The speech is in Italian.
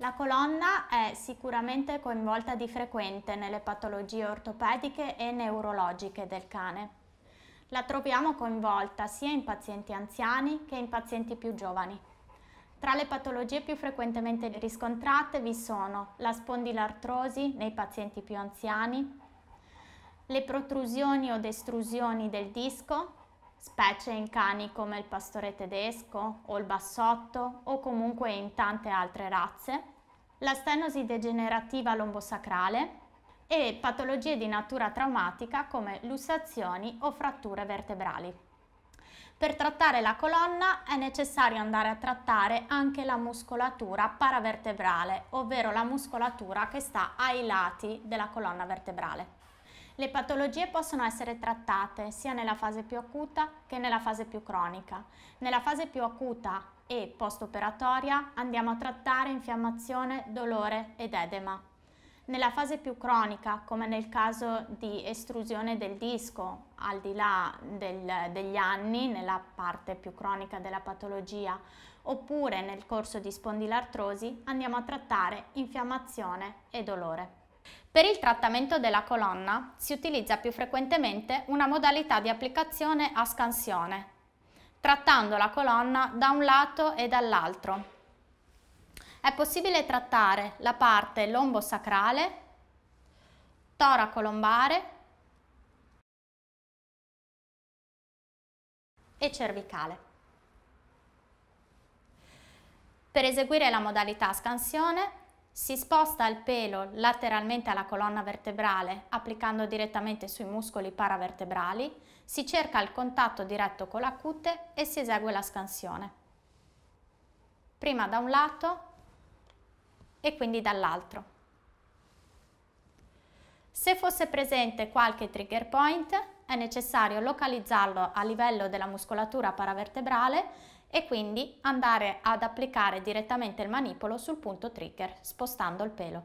La colonna è sicuramente coinvolta di frequente nelle patologie ortopediche e neurologiche del cane. La troviamo coinvolta sia in pazienti anziani che in pazienti più giovani. Tra le patologie più frequentemente riscontrate vi sono la spondilartrosi nei pazienti più anziani, le protrusioni o destrusioni del disco specie in cani come il pastore tedesco o il bassotto o comunque in tante altre razze, la stenosi degenerativa lombosacrale e patologie di natura traumatica come lussazioni o fratture vertebrali. Per trattare la colonna è necessario andare a trattare anche la muscolatura paravertebrale, ovvero la muscolatura che sta ai lati della colonna vertebrale. Le patologie possono essere trattate sia nella fase più acuta che nella fase più cronica. Nella fase più acuta e post-operatoria andiamo a trattare infiammazione, dolore ed edema. Nella fase più cronica, come nel caso di estrusione del disco, al di là del, degli anni, nella parte più cronica della patologia, oppure nel corso di spondilartrosi, andiamo a trattare infiammazione e dolore. Per il trattamento della colonna si utilizza più frequentemente una modalità di applicazione a scansione, trattando la colonna da un lato e dall'altro. È possibile trattare la parte lombosacrale, toracolombare e cervicale. Per eseguire la modalità scansione si sposta il pelo lateralmente alla colonna vertebrale applicando direttamente sui muscoli paravertebrali, si cerca il contatto diretto con la cute e si esegue la scansione. Prima da un lato e quindi dall'altro. Se fosse presente qualche trigger point è necessario localizzarlo a livello della muscolatura paravertebrale e quindi andare ad applicare direttamente il manipolo sul punto trigger spostando il pelo.